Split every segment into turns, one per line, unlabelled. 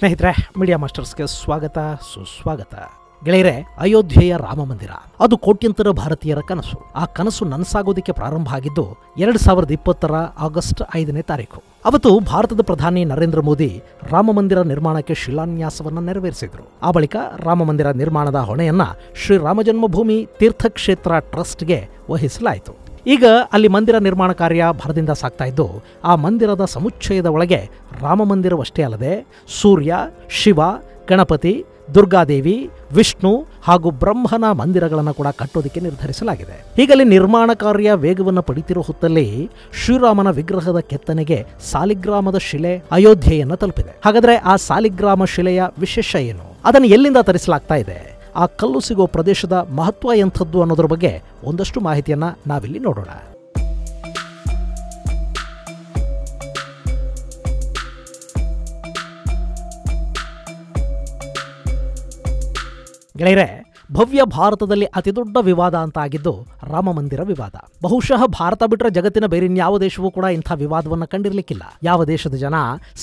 ಸ್ನೇಹಿತರೆ ಮೀಡಿಯಾ ಮಾಸ್ಟರ್ಸ್ಗೆ ಸ್ವಾಗತ ಸುಸ್ವಾಗತ ಗೆಳೆಯರೆ ಅಯೋಧ್ಯೆಯ ರಾಮ ಮಂದಿರ ಅದು ಕೋಟ್ಯಂತರ ಭಾರತೀಯರ ಕನಸು ಆ ಕನಸು ನನಸಾಗೋದಕ್ಕೆ ಪ್ರಾರಂಭ ಆಗಿದ್ದು ಎರಡ್ ಸಾವಿರದ ಇಪ್ಪತ್ತರ ಆಗಸ್ಟ್ ಐದನೇ ತಾರೀಕು ಅವತ್ತು ಭಾರತದ ಪ್ರಧಾನಿ ನರೇಂದ್ರ ಮೋದಿ ರಾಮ ಮಂದಿರ ನಿರ್ಮಾಣಕ್ಕೆ ಶಿಲಾನ್ಯಾಸವನ್ನು ನೆರವೇರಿಸಿದರು ಆ ಬಳಿಕ ರಾಮ ಮಂದಿರ ನಿರ್ಮಾಣದ ಹೊಣೆಯನ್ನ ರಾಮ ಜನ್ಮಭೂಮಿ ತೀರ್ಥಕ್ಷೇತ್ರ ಟ್ರಸ್ಟ್ಗೆ ವಹಿಸಲಾಯಿತು ಈಗ ಅಲ್ಲಿ ಮಂದಿರ ನಿರ್ಮಾಣ ಕಾರ್ಯ ಭರದಿಂದ ಸಾಗ್ತಾ ಇದ್ದು ಆ ಮಂದಿರದ ಸಮುಚ್ಚಯದ ಒಳಗೆ ರಾಮ ಮಂದಿರವಷ್ಟೇ ಅಲ್ಲದೆ ಸೂರ್ಯ ಶಿವ ಗಣಪತಿ ದುರ್ಗಾದೇವಿ ವಿಷ್ಣು ಹಾಗೂ ಬ್ರಹ್ಮನ ಮಂದಿರಗಳನ್ನು ಕೂಡ ಕಟ್ಟೋದಕ್ಕೆ ನಿರ್ಧರಿಸಲಾಗಿದೆ ಹೀಗಲ್ಲಿ ನಿರ್ಮಾಣ ಕಾರ್ಯ ವೇಗವನ್ನು ಪಡೀತಿರುವ ಹೊತ್ತಲ್ಲಿ ಶ್ರೀರಾಮನ ವಿಗ್ರಹದ ಕೆತ್ತನೆಗೆ ಸಾಲಿಗ್ರಾಮದ ಶಿಲೆ ಅಯೋಧ್ಯೆಯನ್ನು ತಲುಪಿದೆ ಹಾಗಾದರೆ ಆ ಸಾಲಿಗ್ರಾಮ ಶಿಲೆಯ ವಿಶೇಷ ಏನು ಅದನ್ನು ಎಲ್ಲಿಂದ ತರಿಸಲಾಗ್ತಾ ಇದೆ ಆ ಕಲ್ಲು ಸಿಗೋ ಪ್ರದೇಶದ ಮಹತ್ವ ಎಂಥದ್ದು ಅನ್ನೋದ್ರ ಬಗ್ಗೆ ಒಂದಷ್ಟು ಮಾಹಿತಿಯನ್ನು ನಾವಿಲ್ಲಿ ನೋಡೋಣ ಗೆಳೆಯರೆ ಭವ್ಯ ಭಾರತದಲ್ಲಿ ಅತಿದೊಡ್ಡ ವಿವಾದ ಅಂತ ಆಗಿದ್ದು ರಾಮ ಮಂದಿರ ವಿವಾದ ಬಹುಶಃ ಭಾರತ ಬಿಟ್ಟರೆ ಜಗತ್ತಿನ ಯಾವ ದೇಶವೂ ಕೂಡ ಇಂಥ ವಿವಾದವನ್ನು ಕಂಡಿರ್ಲಿಕ್ಕಿಲ್ಲ ಯಾವ ದೇಶದ ಜನ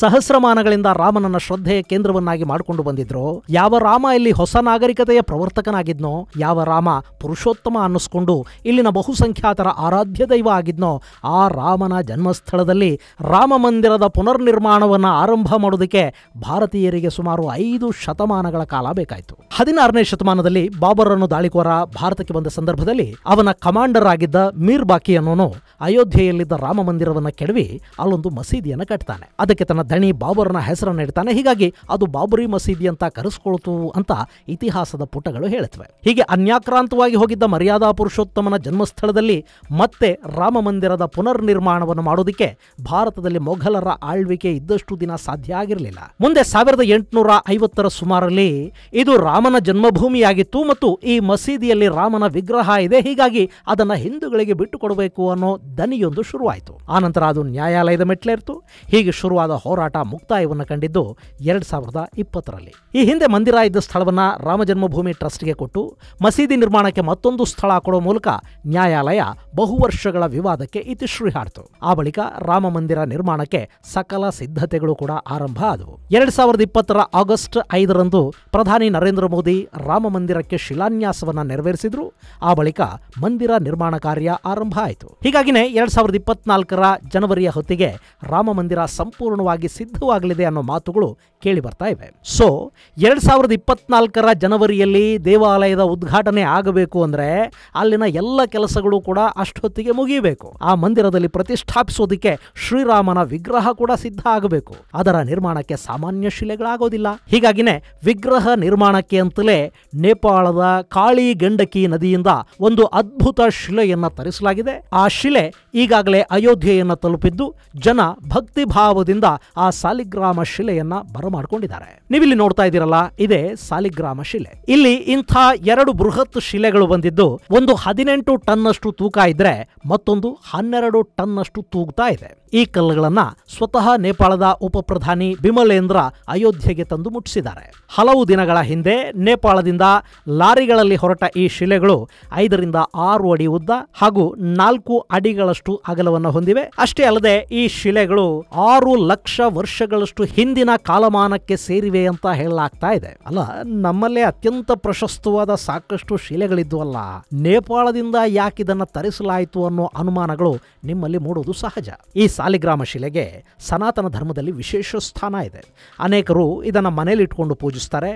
ಸಹಸ್ರಮಾನಗಳಿಂದ ರಾಮನನ್ನ ಶ್ರದ್ಧೆಯ ಕೇಂದ್ರವನ್ನಾಗಿ ಮಾಡಿಕೊಂಡು ಬಂದಿದ್ರು ಯಾವ ರಾಮ ಇಲ್ಲಿ ಹೊಸ ನಾಗರಿಕತೆಯ ಪ್ರವರ್ತಕನಾಗಿದ್ನೋ ಯಾವ ರಾಮ ಪುರುಷೋತ್ತಮ ಅನ್ನಿಸ್ಕೊಂಡು ಇಲ್ಲಿನ ಬಹುಸಂಖ್ಯಾತರ ಆರಾಧ್ಯ ದೈವ ಆಗಿದ್ನೋ ಆ ರಾಮನ ಜನ್ಮಸ್ಥಳದಲ್ಲಿ ರಾಮ ಮಂದಿರದ ಪುನರ್ನಿರ್ಮಾಣವನ್ನು ಆರಂಭ ಮಾಡೋದಕ್ಕೆ ಭಾರತೀಯರಿಗೆ ಸುಮಾರು ಐದು ಶತಮಾನಗಳ ಕಾಲ ಬೇಕಾಯಿತು ಹದಿನಾರನೇ ಶತಮಾನದಲ್ಲಿ ಬಾಬರ್ ಅನ್ನು ದಾಳಿಕೋರ ಭಾರತಕ್ಕೆ ಬಂದ ಸಂದರ್ಭದಲ್ಲಿ ಅವನ ಕಮಾಂಡರ್ ಆಗಿದ್ದ ಮೀರ್ ಬಾಕಿ ಅನ್ನೋನು ಅಯೋಧ್ಯೆಯಲ್ಲಿದ್ದ ರಾಮ ಮಂದಿರವನ್ನು ಕೆಡವಿ ಅಲ್ಲೊಂದು ಮಸೀದಿಯನ್ನು ಕಟ್ತಾನೆ ಅದಕ್ಕೆ ತನ್ನ ದಣಿ ಬಾಬರ್ನ ಹೆಸರನ್ನು ಇಡ್ತಾನೆ ಹೀಗಾಗಿ ಅದು ಬಾಬರಿ ಮಸೀದಿ ಅಂತ ಕರೆಸ್ಕೊಳ್ತು ಅಂತ ಇತಿಹಾಸದ ಪುಟಗಳು ಹೇಳುತ್ತವೆ ಹೀಗೆ ಅನ್ಯಾಕ್ರಾಂತವಾಗಿ ಹೋಗಿದ್ದ ಮರ್ಯಾದಾ ಪುರುಷೋತ್ತಮನ ಜನ್ಮಸ್ಥಳದಲ್ಲಿ ಮತ್ತೆ ರಾಮ ಮಂದಿರದ ಪುನರ್ನಿರ್ಮಾಣವನ್ನು ಮಾಡೋದಕ್ಕೆ ಭಾರತದಲ್ಲಿ ಮೊಘಲರ ಆಳ್ವಿಕೆ ಇದ್ದಷ್ಟು ದಿನ ಸಾಧ್ಯ ಆಗಿರಲಿಲ್ಲ ಮುಂದೆ ಸಾವಿರದ ಎಂಟುನೂರ ಐವತ್ತರ ಸುಮಾರಲ್ಲಿ ಇದು ರಾಮನ ಜನ್ಮಭೂಮಿಯಾಗಿತ್ತು ಮತ್ತು ಈ ಮಸೀದಿಯಲ್ಲಿ ರಾಮನ ವಿಗ್ರಹ ಇದೆ ಹೀಗಾಗಿ ಅದನ್ನು ಹಿಂದೂಗಳಿಗೆ ಬಿಟ್ಟುಕೊಡಬೇಕು ಅನ್ನೋ ದನಿಯೊಂದು ಶುರುವಾಯಿತು ಆನಂತರ ಅದು ನ್ಯಾಯಾಲಯದ ಮೆಟ್ಲೇರ್ತು ಹೀಗೆ ಶುರುವಾದ ಹೋರಾಟ ಮುಕ್ತಾಯವನ್ನು ಕಂಡಿದ್ದು ಎರಡ್ ಸಾವಿರದ ಇಪ್ಪತ್ತರಲ್ಲಿ ಈ ಹಿಂದೆ ಮಂದಿರ ಇದ್ದ ಸ್ಥಳವನ್ನ ರಾಮ ಜನ್ಮಭೂಮಿ ಟ್ರಸ್ಟ್ಗೆ ಕೊಟ್ಟು ಮಸೀದಿ ನಿರ್ಮಾಣಕ್ಕೆ ಮತ್ತೊಂದು ಸ್ಥಳ ಕೊಡುವ ಮೂಲಕ ನ್ಯಾಯಾಲಯ ಬಹು ವರ್ಷಗಳ ವಿವಾದಕ್ಕೆ ಇತಿಶ್ರೀ ಹಾಡ್ತು ಆ ಬಳಿಕ ರಾಮ ಮಂದಿರ ನಿರ್ಮಾಣಕ್ಕೆ ಸಕಲ ಸಿದ್ಧತೆಗಳು ಕೂಡ ಆರಂಭ ಆದವು ಎರಡ್ ಸಾವಿರದ ಇಪ್ಪತ್ತರ ಆಗಸ್ಟ್ ಐದರಂದು ಪ್ರಧಾನಿ ನರೇಂದ್ರ ಮೋದಿ ರಾಮ ಮಂದಿರಕ್ಕೆ ಶಿಲಾನ್ಯಾಸವನ್ನ ನೆರವೇರಿಸಿದ್ರು ಆ ಬಳಿಕ ಮಂದಿರ ನಿರ್ಮಾಣ ಕಾರ್ಯ ಆರಂಭ ಆಯಿತು ಹೀಗಾಗಿ ಎರಡ್ ಎರಡು ಸಾವಿರದ ಇಪ್ಪತ್ನಾಲ್ಕರ ಜನವರಿಯ ಹೊತ್ತಿಗೆ ರಾಮ ಮಂದಿರ ಸಂಪೂರ್ಣವಾಗಿ ಸಿದ್ಧವಾಗಲಿದೆ ಅನ್ನೋ ಮಾತುಗಳು ಕೇಳಿ ಬರ್ತಾ ಇವೆ ಸೊ ಎರಡ್ ಸಾವಿರದ ಇಪ್ಪತ್ನಾಲ್ಕರ ಜನವರಿಯಲ್ಲಿ ದೇವಾಲಯದ ಉದ್ಘಾಟನೆ ಆಗಬೇಕು ಅಂದ್ರೆ ಅಲ್ಲಿನ ಎಲ್ಲ ಕೆಲಸಗಳು ಕೂಡ ಅಷ್ಟೊತ್ತಿಗೆ ಮುಗಿಯಬೇಕು ಆ ಮಂದಿರದಲ್ಲಿ ಪ್ರತಿಷ್ಠಾಪಿಸೋದಕ್ಕೆ ಶ್ರೀರಾಮನ ವಿಗ್ರಹ ಕೂಡ ಸಿದ್ಧ ಆಗಬೇಕು ಅದರ ನಿರ್ಮಾಣಕ್ಕೆ ಸಾಮಾನ್ಯ ಶಿಲೆಗಳಾಗೋದಿಲ್ಲ ಹೀಗಾಗಿನೇ ವಿಗ್ರಹ ನಿರ್ಮಾಣಕ್ಕೆ ಅಂತಲೇ ನೇಪಾಳದ ಕಾಳಿ ಗಂಡಕಿ ನದಿಯಿಂದ ಒಂದು ಅದ್ಭುತ ಶಿಲೆಯನ್ನ ತರಿಸಲಾಗಿದೆ ಆ ಶಿಲೆ ಈಗಾಗಲೇ ಅಯೋಧ್ಯೆಯನ್ನು ತಲುಪಿದ್ದು ಜನ ಭಕ್ತಿ ಭಾವದಿಂದ ಆ ಸಾಲಿಗ್ರಾಮ ಶಿಲೆಯನ್ನ ಬರಮಾಡ್ಕೊಂಡಿದ್ದಾರೆ ನೀವಿಲ್ಲಿ ನೋಡ್ತಾ ಇದ್ದೀರಲ್ಲ ಇದೇ ಸಾಲಿಗ್ರಾಮ ಶಿಲೆ ಇಲ್ಲಿ ಇಂಥ ಎರಡು ಬೃಹತ್ ಶಿಲೆಗಳು ಬಂದಿದ್ದು ಒಂದು ಹದಿನೆಂಟು ಟನ್ನಷ್ಟು ತೂಕ ಇದ್ರೆ ಮತ್ತೊಂದು ಹನ್ನೆರಡು ಟನ್ನಷ್ಟು ತೂಗ್ತಾ ಇದೆ ಈ ಕಲ್ಲುಗಳನ್ನು ಸ್ವತಃ ನೇಪಾಳದ ಉಪಪ್ರಧಾನಿ ಬಿಮಲೇಂದ್ರ ಅಯೋಧ್ಯೆಗೆ ತಂದು ಮುಟ್ಟಿಸಿದ್ದಾರೆ ಹಲವು ದಿನಗಳ ಹಿಂದೆ ನೇಪಾಳದಿಂದ ಲಾರಿಗಳಲ್ಲಿ ಹೊರಟ ಈ ಶಿಲೆಗಳು ಐದರಿಂದ ಆರು ಅಡಿ ಉದ್ದ ಹಾಗೂ ನಾಲ್ಕು ಅಡಿಗಳಷ್ಟು ಅಗಲವನ್ನು ಹೊಂದಿವೆ ಅಷ್ಟೇ ಅಲ್ಲದೆ ಈ ಶಿಲೆಗಳು ಆರು ಲಕ್ಷ ವರ್ಷಗಳಷ್ಟು ಹಿಂದಿನ ಕಾಲಮಾನಕ್ಕೆ ಸೇರಿವೆ ಅಂತ ಹೇಳಲಾಗ್ತಾ ಇದೆ ಅಲ್ಲ ನಮ್ಮಲ್ಲೇ ಅತ್ಯಂತ ಪ್ರಶಸ್ತವಾದ ಸಾಕಷ್ಟು ಶಿಲೆಗಳಿದ್ವಲ್ಲ ನೇಪಾಳದಿಂದ ಯಾಕಿದನ್ನು ತರಿಸಲಾಯಿತು ಅನ್ನೋ ಅನುಮಾನಗಳು ನಿಮ್ಮಲ್ಲಿ ಮೂಡೋದು ಸಹಜ ಈ ಸಾಲಿಗ್ರಾಮ ಶಿಲೆಗೆ ಸನಾತನ ಧರ್ಮದಲ್ಲಿ ವಿಶೇಷ ಸ್ಥಾನ ಇದೆ ಅನೇಕರು ಇದನ್ನು ಮನೇಲಿಟ್ಕೊಂಡು ಪೂಜಿಸ್ತಾರೆ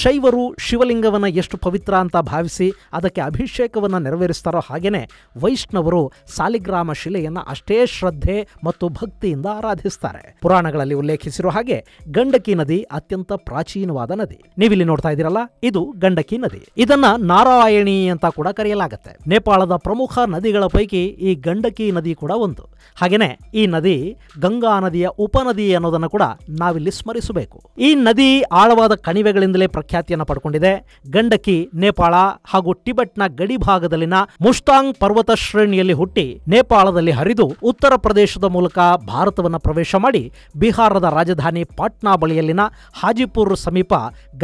ಶೈವರು ಶಿವಲಿಂಗವನ್ನು ಎಷ್ಟು ಪವಿತ್ರ ಅಂತ ಭಾವಿಸಿ ಅದಕ್ಕೆ ಅಭಿಷೇಕವನ್ನು ನೆರವೇರಿಸ್ತಾರೋ ಹಾಗೆಯೇ ವೈಷ್ಣವರು ಸಾಲಿಗ್ರಾಮ ಶಿಲೆಯನ್ನು ಅಷ್ಟೇ ಶ್ರದ್ಧೆ ಮತ್ತು ಭಕ್ತಿಯಿಂದ ಆರಾಧಿಸ್ತಾರೆ ಪುರಾಣಗಳಲ್ಲಿ ಉಲ್ಲೇಖಿಸಿರುವ ಹಾಗೆ ಗಂಡಕಿ ನದಿ ಅತ್ಯಂತ ಪ್ರಾಚೀನವಾದ ನದಿ ನೀವಿಲ್ಲಿ ನೋಡ್ತಾ ಇದ್ದೀರಲ್ಲ ಇದು ಗಂಡಕಿ ನದಿ ಇದನ್ನ ನಾರಾಯಣಿ ಅಂತ ಕೂಡ ಕರೆಯಲಾಗುತ್ತೆ ನೇಪಾಳದ ಪ್ರಮುಖ ನದಿಗಳ ಪೈಕಿ ಈ ಗಂಡಕಿ ನದಿ ಕೂಡ ಒಂದು ಹಾಗೆಯೇ ಈ ನದಿ ಗಂಗಾ ನದಿಯ ಉಪನದಿ ಅನ್ನೋದನ್ನು ಕೂಡ ನಾವಿಲ್ಲಿ ಸ್ಮರಿಸಬೇಕು ಈ ನದಿ ಆಳವಾದ ಕಣಿವೆಗಳಿಂದಲೇ ಪ್ರಖ್ಯಾತಿಯನ್ನು ಪಡ್ಕೊಂಡಿದೆ ಗಂಡಕಿ ನೇಪಾಳ ಹಾಗೂ ಟಿಬೆಟ್ನ ಗಡಿ ಭಾಗದಲ್ಲಿನ ಮುಷ್ತಾಂಗ್ ಪರ್ವತ ಶ್ರೇಣಿಯಲ್ಲಿ ಹುಟ್ಟಿ ನೇಪಾಳದಲ್ಲಿ ಹರಿದು ಉತ್ತರ ಪ್ರದೇಶದ ಮೂಲಕ ಭಾರತವನ್ನು ಪ್ರವೇಶ ಮಾಡಿ ಬಿಹಾರದ ರಾಜಧಾನಿ ಪಾಟ್ನಾ ಬಳಿಯಲ್ಲಿನ ಹಾಜಿಪುರ್ ಸಮೀಪ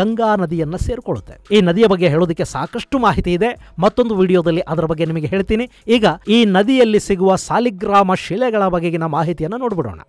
ಗಂಗಾ ನದಿಯನ್ನು ಸೇರಿಕೊಳ್ಳುತ್ತೆ ಈ ನದಿಯ ಬಗ್ಗೆ ಹೇಳೋದಕ್ಕೆ ಸಾಕಷ್ಟು ಮಾಹಿತಿ ಇದೆ ಮತ್ತೊಂದು ವಿಡಿಯೋದಲ್ಲಿ ಅದರ ಬಗ್ಗೆ ನಿಮಗೆ ಹೇಳ್ತೀನಿ ಈಗ ಈ ನದಿಯಲ್ಲಿ ಸಿಗುವ ಸಾಲಿಗ್ರಾಮ ಶಿಲೆಗಳ ಬಗೆಗಿನ ಮಾಹಿತಿಯನ್ನು ನೋಡ್ಬಿಡೋಣ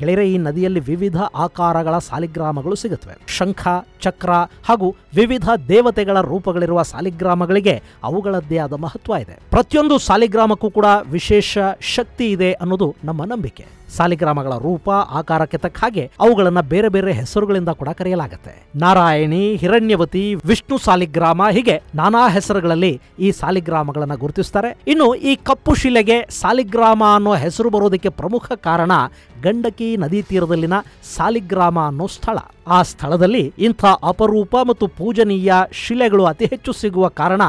ಗೆಳೆಯರೆ ಈ ನದಿಯಲ್ಲಿ ವಿವಿಧ ಆಕಾರಗಳ ಸಾಲಿಗ್ರಾಮಗಳು ಸಿಗುತ್ತವೆ ಶಂಖ ಚಕ್ರ ಹಾಗೂ ವಿವಿಧ ದೇವತೆಗಳ ರೂಪಗಳಿರುವ ಸಾಲಿಗ್ರಾಮಗಳಿಗೆ ಅವುಗಳದ್ದೇ ಆದ ಮಹತ್ವ ಇದೆ ಪ್ರತಿಯೊಂದು ಸಾಲಿಗ್ರಾಮಕ್ಕೂ ಕೂಡ ವಿಶೇಷ ಶಕ್ತಿ ಇದೆ ಅನ್ನೋದು ನಮ್ಮ ನಂಬಿಕೆ ಸಾಲಿಗ್ರಾಮಗಳ ರೂಪ ಆಕಾರಕ್ಕೆ ತಕ್ಕ ಹಾಗೆ ಅವುಗಳನ್ನು ಬೇರೆ ಬೇರೆ ಹೆಸರುಗಳಿಂದ ಕೂಡ ಕರೆಯಲಾಗುತ್ತೆ ನಾರಾಯಣಿ ಹಿರಣ್ಯವತಿ ವಿಷ್ಣು ಸಾಲಿಗ್ರಾಮ ಹೀಗೆ ನಾನಾ ಹೆಸರುಗಳಲ್ಲಿ ಈ ಸಾಲಿಗ್ರಾಮಗಳನ್ನು ಗುರುತಿಸ್ತಾರೆ ಇನ್ನು ಈ ಕಪ್ಪು ಶಿಲೆಗೆ ಸಾಲಿಗ್ರಾಮ ಅನ್ನೋ ಹೆಸರು ಬರೋದಕ್ಕೆ ಪ್ರಮುಖ ಕಾರಣ ಗಂಡಕಿ ನದಿ ತೀರದಲ್ಲಿನ ಸಾಲಿಗ್ರಾಮ ಅನ್ನೋ ಸ್ಥಳ ಆ ಸ್ಥಳದಲ್ಲಿ ಇಂಥ ಅಪರೂಪ ಮತ್ತು ಪೂಜನೀಯ ಶಿಲೆಗಳು ಅತಿ ಹೆಚ್ಚು ಸಿಗುವ ಕಾರಣ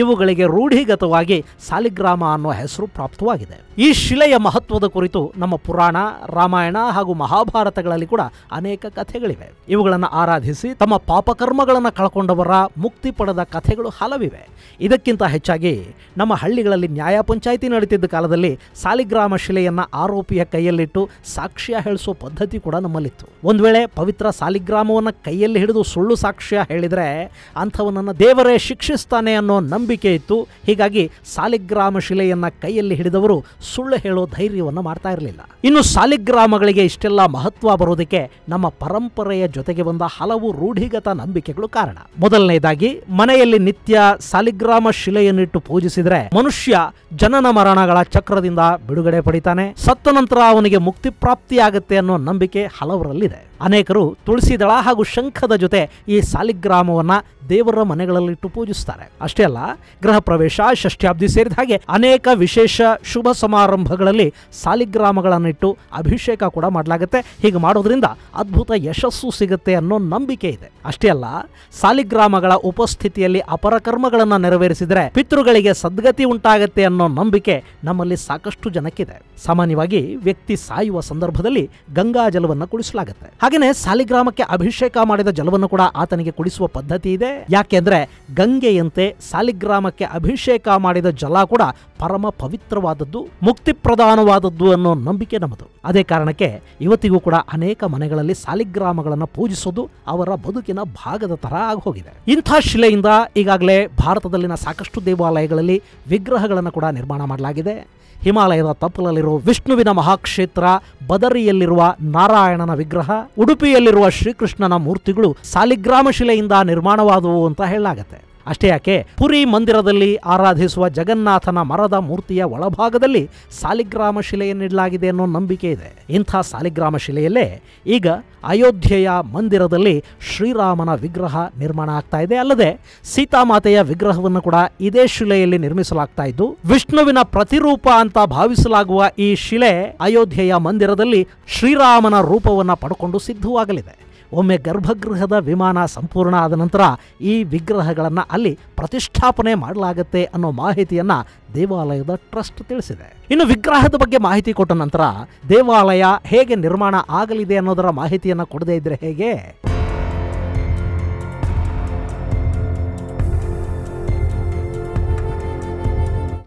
ಇವುಗಳಿಗೆ ರೂಢಿಗತವಾಗಿ ಸಾಲಿಗ್ರಾಮ ಅನ್ನೋ ಹೆಸರು ಪ್ರಾಪ್ತವಾಗಿದೆ ಈ ಶಿಲೆಯ ಮಹತ್ವದ ಕುರಿತು ನಮ್ಮ ಪುರಾಣ ರಾಮಾಯಣ ಹಾಗೂ ಮಹಾಭಾರತಗಳಲ್ಲಿ ಕೂಡ ಅನೇಕ ಕಥೆಗಳಿವೆ ಇವುಗಳನ್ನು ಆರಾಧಿಸಿ ತಮ್ಮ ಪಾಪಕರ್ಮಗಳನ್ನು ಕಳ್ಕೊಂಡವರ ಮುಕ್ತಿ ಪಡೆದ ಕಥೆಗಳು ಹಲವಿವೆ ಇದಕ್ಕಿಂತ ಹೆಚ್ಚಾಗಿ ನಮ್ಮ ಹಳ್ಳಿಗಳಲ್ಲಿ ನ್ಯಾಯ ಪಂಚಾಯಿತಿ ನಡೀತಿದ್ದ ಕಾಲದಲ್ಲಿ ಸಾಲಿಗ್ರಾಮ ಶಿಲೆಯನ್ನು ಆರೋಪಿಯ ಕೈಯಲ್ಲಿಟ್ಟು ಸಾಕ್ಷ್ಯ ಹೇಳಿಸುವ ಪದ್ಧತಿ ಕೂಡ ನಮ್ಮಲ್ಲಿತ್ತು ಒಂದು ವೇಳೆ ಪವಿತ್ರ ಸಾಲಿಗ್ರಾಮ ಗ್ರಾಮವನ್ನ ಕೈಯಲ್ಲಿ ಹಿಡಿದು ಸುಳ್ಳು ಸಾಕ್ಷ್ಯ ಹೇಳಿದರೆ ಅಂಥವನನ್ನು ದೇವರೇ ಶಿಕ್ಷಿಸ್ತಾನೆ ಅನ್ನೋ ನಂಬಿಕೆ ಇತ್ತು ಹೀಗಾಗಿ ಸಾಲಿಗ್ರಾಮ ಶಿಲೆಯನ್ನು ಕೈಯಲ್ಲಿ ಹಿಡಿದವರು ಸುಳ್ಳು ಹೇಳೋ ಧೈರ್ಯವನ್ನು ಮಾಡ್ತಾ ಇರಲಿಲ್ಲ ಇನ್ನು ಸಾಲಿಗ್ರಾಮಗಳಿಗೆ ಇಷ್ಟೆಲ್ಲ ಮಹತ್ವ ಬರೋದಕ್ಕೆ ನಮ್ಮ ಪರಂಪರೆಯ ಜೊತೆಗೆ ಬಂದ ಹಲವು ರೂಢಿಗತ ನಂಬಿಕೆಗಳು ಕಾರಣ ಮೊದಲನೆಯದಾಗಿ ಮನೆಯಲ್ಲಿ ನಿತ್ಯ ಸಾಲಿಗ್ರಾಮ ಶಿಲೆಯನ್ನಿಟ್ಟು ಪೂಜಿಸಿದರೆ ಮನುಷ್ಯ ಜನನ ಮರಣಗಳ ಚಕ್ರದಿಂದ ಬಿಡುಗಡೆ ಪಡಿತಾನೆ ಸತ್ತ ನಂತರ ಅವನಿಗೆ ಮುಕ್ತಿ ಪ್ರಾಪ್ತಿಯಾಗುತ್ತೆ ಅನ್ನೋ ನಂಬಿಕೆ ಹಲವರಲ್ಲಿದೆ ಅನೇಕರು ತುಳಸಿ ದಳ ಹಾಗೂ ಶಂಖದ ಜೊತೆ ಈ ಸಾಲಿಗ್ರಾಮವನ್ನು ದೇವರ ಮನೆಗಳಲ್ಲಿಟ್ಟು ಪೂಜಿಸ್ತಾರೆ ಅಷ್ಟೇ ಅಲ್ಲ ಗೃಹ ಪ್ರವೇಶ ಷಷ್ಠ್ಯಾಬ್ದಿ ಸೇರಿದ ಹಾಗೆ ಅನೇಕ ವಿಶೇಷ ಶುಭ ಸಮಾರಂಭಗಳಲ್ಲಿ ಸಾಲಿಗ್ರಾಮಗಳನ್ನಿಟ್ಟು ಅಭಿಷೇಕ ಕೂಡ ಮಾಡಲಾಗುತ್ತೆ ಹೀಗೆ ಮಾಡೋದ್ರಿಂದ ಅದ್ಭುತ ಯಶಸ್ಸು ಸಿಗುತ್ತೆ ಅನ್ನೋ ನಂಬಿಕೆ ಇದೆ ಅಷ್ಟೇ ಅಲ್ಲ ಸಾಲಿಗ್ರಾಮಗಳ ಉಪಸ್ಥಿತಿಯಲ್ಲಿ ಅಪರ ಕರ್ಮಗಳನ್ನು ನೆರವೇರಿಸಿದರೆ ಪಿತೃಗಳಿಗೆ ಸದ್ಗತಿ ಉಂಟಾಗತ್ತೆ ಅನ್ನೋ ನಂಬಿಕೆ ನಮ್ಮಲ್ಲಿ ಸಾಕಷ್ಟು ಜನಕ್ಕಿದೆ ಸಾಮಾನ್ಯವಾಗಿ ವ್ಯಕ್ತಿ ಸಾಯುವ ಸಂದರ್ಭದಲ್ಲಿ ಗಂಗಾಜಲವನ್ನು ಕುಡಿಸಲಾಗುತ್ತೆ ಹಾಗೆಯೇ ಸಾಲಿಗ್ರಾಮಕ್ಕೆ ಅಭಿಷೇಕ ಮಾಡಿದ ಜಲವನ್ನು ಕೂಡ ಆತನಿಗೆ ಕುಡಿಸುವ ಪದ್ಧತಿ ಇದೆ ಯಾಕೆಂದ್ರೆ ಗಂಗೆಯಂತೆ ಸಾಲಿಗ್ರಾಮಕ್ಕೆ ಅಭಿಷೇಕ ಮಾಡಿದ ಜಲ ಕೂಡ ಪರಮ ಪವಿತ್ರವಾದದ್ದು ಮುಕ್ತಿ ಪ್ರಧಾನವಾದದ್ದು ಅನ್ನೋ ನಂಬಿಕೆ ನಮ್ಮದು ಅದೇ ಕಾರಣಕ್ಕೆ ಇವತ್ತಿಗೂ ಕೂಡ ಅನೇಕ ಮನೆಗಳಲ್ಲಿ ಸಾಲಿಗ್ರಾಮಗಳನ್ನು ಪೂಜಿಸೋದು ಅವರ ಬದುಕಿನ ಭಾಗದ ತರ ಆಗಿ ಹೋಗಿದೆ ಇಂಥ ಶಿಲೆಯಿಂದ ಈಗಾಗಲೇ ಭಾರತದಲ್ಲಿನ ಸಾಕಷ್ಟು ದೇವಾಲಯಗಳಲ್ಲಿ ವಿಗ್ರಹಗಳನ್ನು ಕೂಡ ನಿರ್ಮಾಣ ಮಾಡಲಾಗಿದೆ ಹಿಮಾಲಯದ ತಪ್ಪಲಲ್ಲಿರುವ ವಿಷ್ಣುವಿನ ಮಹಾಕ್ಷೇತ್ರ ಬದರಿಯಲ್ಲಿರುವ ನಾರಾಯಣನ ವಿಗ್ರಹ ಉಡುಪಿಯಲ್ಲಿರುವ ಶ್ರೀಕೃಷ್ಣನ ಮೂರ್ತಿಗಳು ಸಾಲಿಗ್ರಾಮ ಶಿಲೆಯಿಂದ ನಿರ್ಮಾಣವಾದವು ಅಂತ ಹೇಳಲಾಗತ್ತೆ ಅಷ್ಟೇ ಯಾಕೆ ಪುರಿ ಮಂದಿರದಲ್ಲಿ ಆರಾಧಿಸುವ ಜಗನ್ನಾಥನ ಮರದ ಮೂರ್ತಿಯ ಒಳಭಾಗದಲ್ಲಿ ಸಾಲಿಗ್ರಾಮ ಶಿಲೆಯನ್ನಿಡಲಾಗಿದೆ ಅನ್ನೋ ನಂಬಿಕೆ ಇದೆ ಇಂಥ ಸಾಲಿಗ್ರಾಮ ಶಿಲೆಯಲ್ಲೇ ಈಗ ಅಯೋಧ್ಯೆಯ ಮಂದಿರದಲ್ಲಿ ಶ್ರೀರಾಮನ ವಿಗ್ರಹ ನಿರ್ಮಾಣ ಆಗ್ತಾ ಇದೆ ಅಲ್ಲದೆ ಸೀತಾಮಾತೆಯ ವಿಗ್ರಹವನ್ನು ಕೂಡ ಇದೇ ಶಿಲೆಯಲ್ಲಿ ನಿರ್ಮಿಸಲಾಗ್ತಾ ಇದ್ದು ವಿಷ್ಣುವಿನ ಪ್ರತಿರೂಪ ಅಂತ ಭಾವಿಸಲಾಗುವ ಈ ಶಿಲೆ ಅಯೋಧ್ಯೆಯ ಮಂದಿರದಲ್ಲಿ ಶ್ರೀರಾಮನ ರೂಪವನ್ನು ಪಡ್ಕೊಂಡು ಸಿದ್ಧವಾಗಲಿದೆ ಒಮ್ಮೆ ಗರ್ಭಗೃಹದ ವಿಮಾನ ಸಂಪೂರ್ಣ ಆದ ನಂತರ ಈ ವಿಗ್ರಹಗಳನ್ನು ಅಲ್ಲಿ ಪ್ರತಿಷ್ಠಾಪನೆ ಮಾಡಲಾಗುತ್ತೆ ಅನ್ನೋ ಮಾಹಿತಿಯನ್ನು ದೇವಾಲಯದ ಟ್ರಸ್ಟ್ ತಿಳಿಸಿದೆ ಇನ್ನು ವಿಗ್ರಹದ ಬಗ್ಗೆ ಮಾಹಿತಿ ಕೊಟ್ಟ ನಂತರ ದೇವಾಲಯ ಹೇಗೆ ನಿರ್ಮಾಣ ಆಗಲಿದೆ ಅನ್ನೋದರ ಮಾಹಿತಿಯನ್ನು ಕೊಡದೇ ಇದ್ದರೆ ಹೇಗೆ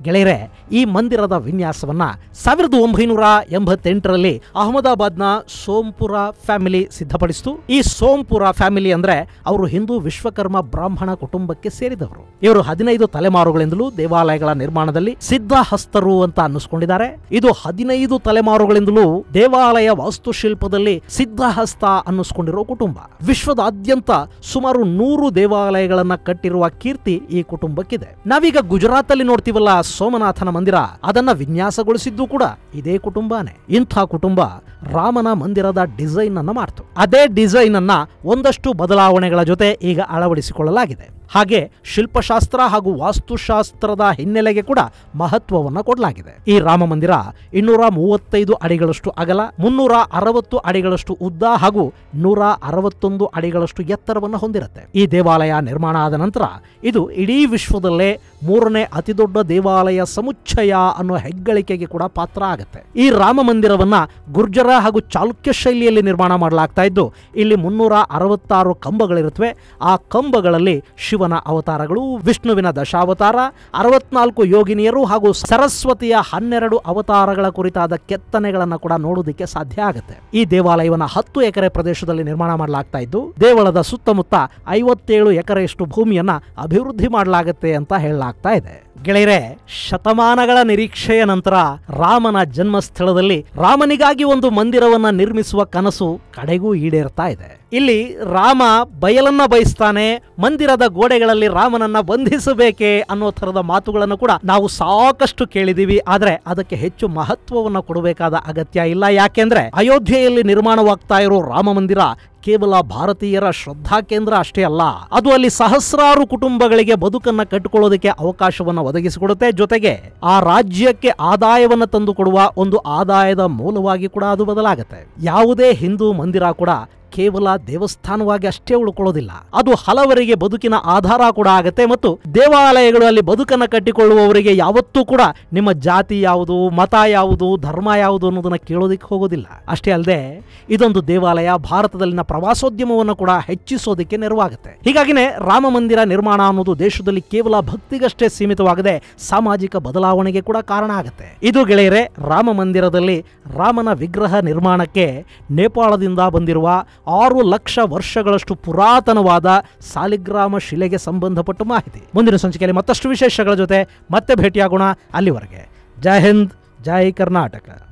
ಗೆಳೆಯರೆ ಈ ಮಂದಿರದ ವಿನ್ಯಾಸವನ್ನ ಸಾವಿರದ ಒಂಬೈನೂರ ಎಂಬತ್ತೆಂಟರಲ್ಲಿ ಅಹಮದಾಬಾದ್ನ ಸೋಂಪುರ ಫ್ಯಾಮಿಲಿ ಸಿದ್ಧಪಡಿಸಿತು ಈ ಸೋಂಪುರ ಫ್ಯಾಮಿಲಿ ಅಂದ್ರೆ ಅವರು ಹಿಂದೂ ವಿಶ್ವಕರ್ಮ ಬ್ರಾಹ್ಮಣ ಕುಟುಂಬಕ್ಕೆ ಸೇರಿದವರು ಇವರು ಹದಿನೈದು ತಲೆಮಾರುಗಳಿಂದಲೂ ದೇವಾಲಯಗಳ ನಿರ್ಮಾಣದಲ್ಲಿ ಸಿದ್ಧಹಸ್ತರು ಅಂತ ಅನ್ನಿಸ್ಕೊಂಡಿದ್ದಾರೆ ಇದು ಹದಿನೈದು ತಲೆಮಾರುಗಳಿಂದಲೂ ದೇವಾಲಯ ವಾಸ್ತುಶಿಲ್ಪದಲ್ಲಿ ಸಿದ್ಧಹಸ್ತ ಅನ್ನಿಸ್ಕೊಂಡಿರುವ ಕುಟುಂಬ ವಿಶ್ವದಾದ್ಯಂತ ಸುಮಾರು ನೂರು ದೇವಾಲಯಗಳನ್ನು ಕಟ್ಟಿರುವ ಕೀರ್ತಿ ಈ ಕುಟುಂಬಕ್ಕಿದೆ ನಾವೀಗ ಗುಜರಾತ್ ಅಲ್ಲಿ ನೋಡ್ತೀವಲ್ಲ ಸೋಮನಾಥನ ಮಂದಿರ ಅದನ್ನ ವಿನ್ಯಾಸಗೊಳಿಸಿದ್ದು ಕೂಡ ಇದೇ ಕುಟುಂಬನೇ ಇಂಥ ಕುಟುಂಬ ರಾಮನ ಮಂದಿರದ ಡಿಸೈನ್ ಅನ್ನ ಮಾಡ್ತು ಅದೇ ಡಿಸೈನ್ ಅನ್ನ ಒಂದಷ್ಟು ಬದಲಾವಣೆಗಳ ಜೊತೆ ಈಗ ಅಳವಡಿಸಿಕೊಳ್ಳಲಾಗಿದೆ ಹಾಗೆ ಶಿಲ್ಪಶಾಸ್ತ್ರ ಹಾಗೂ ವಾಸ್ತುಶಾಸ್ತ್ರದ ಹಿನ್ನೆಲೆಗೆ ಕೂಡ ಮಹತ್ವವನ್ನು ಕೊಡಲಾಗಿದೆ ಈ ರಾಮ ಮಂದಿರ ಇನ್ನೂರ ಮೂವತ್ತೈದು ಅಡಿಗಳಷ್ಟು ಅಗಲ ಮುನ್ನೂರ ಅರವತ್ತು ಅಡಿಗಳಷ್ಟು ಉದ್ದ ಹಾಗೂ ನೂರ ಅರವತ್ತೊಂದು ಅಡಿಗಳಷ್ಟು ಎತ್ತರವನ್ನು ಹೊಂದಿರುತ್ತೆ ಈ ದೇವಾಲಯ ನಿರ್ಮಾಣ ಆದ ನಂತರ ಇದು ಇಡೀ ವಿಶ್ವದಲ್ಲೇ ಮೂರನೇ ಅತಿದೊಡ್ಡ ದೇವಾಲಯ ಸಮುಚ್ಚ ಅಕ್ಷಯ ಅನ್ನೋ ಹೆಗ್ಗಳಿಕೆಗೆ ಕೂಡ ಪಾತ್ರ ಆಗುತ್ತೆ ಈ ರಾಮ ಮಂದಿರವನ್ನ ಗುರ್ಜರ ಹಾಗೂ ಚಾಲುಕ್ಯ ಶೈಲಿಯಲ್ಲಿ ನಿರ್ಮಾಣ ಮಾಡಲಾಗ್ತಾ ಇದ್ದು ಇಲ್ಲಿ ಮುನ್ನೂರ ಅರವತ್ತಾರು ಕಂಬಗಳಿರುತ್ತವೆ ಆ ಕಂಬಗಳಲ್ಲಿ ಶಿವನ ಅವತಾರಗಳು ವಿಷ್ಣುವಿನ ದಶಾವತಾರ ಅರವತ್ನಾಲ್ಕು ಯೋಗಿನಿಯರು ಹಾಗೂ ಸರಸ್ವತಿಯ ಹನ್ನೆರಡು ಅವತಾರಗಳ ಕುರಿತಾದ ಕೆತ್ತನೆಗಳನ್ನು ಕೂಡ ನೋಡುವುದಕ್ಕೆ ಸಾಧ್ಯ ಆಗುತ್ತೆ ಈ ದೇವಾಲಯವನ್ನು ಹತ್ತು ಎಕರೆ ಪ್ರದೇಶದಲ್ಲಿ ನಿರ್ಮಾಣ ಮಾಡಲಾಗ್ತಾ ಇದ್ದು ದೇವಳದ ಸುತ್ತಮುತ್ತ ಐವತ್ತೇಳು ಎಕರೆಯಷ್ಟು ಭೂಮಿಯನ್ನ ಅಭಿವೃದ್ಧಿ ಮಾಡಲಾಗುತ್ತೆ ಅಂತ ಹೇಳಲಾಗ್ತಾ ಇದೆ ಗೆಳೆಯರೆ ಶತಮಾನಗಳ ನಿರೀಕ್ಷೆಯ ನಂತರ ರಾಮನ ಜನ್ಮಸ್ಥಳದಲ್ಲಿ ರಾಮನಿಗಾಗಿ ಒಂದು ಮಂದಿರವನ್ನ ನಿರ್ಮಿಸುವ ಕನಸು ಕಡೆಗೂ ಈಡೇರ್ತಾ ಇದೆ ಇಲ್ಲಿ ರಾಮ ಬಯಲನ್ನ ಬಯಸ್ತಾನೆ ಮಂದಿರದ ಗೋಡೆಗಳಲ್ಲಿ ರಾಮನನ್ನ ಬಂಧಿಸಬೇಕೆ ಅನ್ನೋ ಥರದ ಮಾತುಗಳನ್ನು ಕೂಡ ನಾವು ಸಾಕಷ್ಟು ಕೇಳಿದೀವಿ ಆದ್ರೆ ಅದಕ್ಕೆ ಹೆಚ್ಚು ಮಹತ್ವವನ್ನು ಕೊಡಬೇಕಾದ ಅಗತ್ಯ ಇಲ್ಲ ಯಾಕೆಂದ್ರೆ ಅಯೋಧ್ಯೆಯಲ್ಲಿ ನಿರ್ಮಾಣವಾಗ್ತಾ ಇರೋ ರಾಮ ಮಂದಿರ ಕೇವಲ ಭಾರತೀಯರ ಶ್ರದ್ಧಾ ಕೇಂದ್ರ ಅಷ್ಟೇ ಅಲ್ಲ ಅದು ಅಲ್ಲಿ ಸಹಸ್ರಾರು ಕುಟುಂಬಗಳಿಗೆ ಬದುಕನ್ನ ಕಟ್ಟಿಕೊಳ್ಳೋದಕ್ಕೆ ಅವಕಾಶವನ್ನು ಒದಗಿಸಿಕೊಡುತ್ತೆ ಜೊತೆಗೆ ಆ ರಾಜ್ಯಕ್ಕೆ ಆದಾಯವನ್ನು ತಂದುಕೊಡುವ ಒಂದು ಆದಾಯದ ಮೂಲವಾಗಿ ಕೂಡ ಅದು ಬದಲಾಗುತ್ತೆ ಯಾವುದೇ ಹಿಂದೂ ಮಂದಿರ ಕೂಡ ಕೇವಲ ದೇವಸ್ಥಾನವಾಗಿ ಅಷ್ಟೇ ಉಳ್ಕೊಳ್ಳೋದಿಲ್ಲ ಅದು ಹಲವರಿಗೆ ಬದುಕಿನ ಆಧಾರ ಕೂಡ ಆಗತ್ತೆ ಮತ್ತು ದೇವಾಲಯಗಳು ಅಲ್ಲಿ ಬದುಕನ್ನು ಕಟ್ಟಿಕೊಳ್ಳುವವರಿಗೆ ಯಾವತ್ತೂ ಕೂಡ ನಿಮ್ಮ ಜಾತಿ ಯಾವುದು ಮತ ಯಾವುದು ಧರ್ಮ ಯಾವುದು ಅನ್ನೋದನ್ನ ಕೇಳೋದಿಕ್ಕೆ ಹೋಗೋದಿಲ್ಲ ಅಷ್ಟೇ ಅಲ್ಲದೆ ಇದೊಂದು ದೇವಾಲಯ ಭಾರತದಲ್ಲಿನ ಪ್ರವಾಸೋದ್ಯಮವನ್ನು ಕೂಡ ಹೆಚ್ಚಿಸೋದಕ್ಕೆ ನೆರವಾಗುತ್ತೆ ಹೀಗಾಗಿನೇ ರಾಮ ಮಂದಿರ ನಿರ್ಮಾಣ ಅನ್ನೋದು ದೇಶದಲ್ಲಿ ಕೇವಲ ಭಕ್ತಿಗಷ್ಟೇ ಸೀಮಿತವಾಗದೆ ಸಾಮಾಜಿಕ ಬದಲಾವಣೆಗೆ ಕೂಡ ಕಾರಣ ಆಗುತ್ತೆ ಇದು ಗೆಳೆಯರೆ ರಾಮ ಮಂದಿರದಲ್ಲಿ ರಾಮನ ವಿಗ್ರಹ ನಿರ್ಮಾಣಕ್ಕೆ ನೇಪಾಳದಿಂದ ಬಂದಿರುವ ಆರು ಲಕ್ಷ ವರ್ಷಗಳಷ್ಟು ಪುರಾತನವಾದ ಸಾಲಿಗ್ರಾಮ ಶಿಲೆಗೆ ಸಂಬಂಧಪಟ್ಟ ಮಾಹಿತಿ ಮುಂದಿನ ಸಂಚಿಕೆಯಲ್ಲಿ ಮತ್ತಷ್ಟು ವಿಶೇಷಗಳ ಜೊತೆ ಮತ್ತೆ ಭೇಟಿಯಾಗೋಣ ಅಲ್ಲಿವರೆಗೆ ಜೈ ಹಿಂದ್ ಜೈ ಕರ್ನಾಟಕ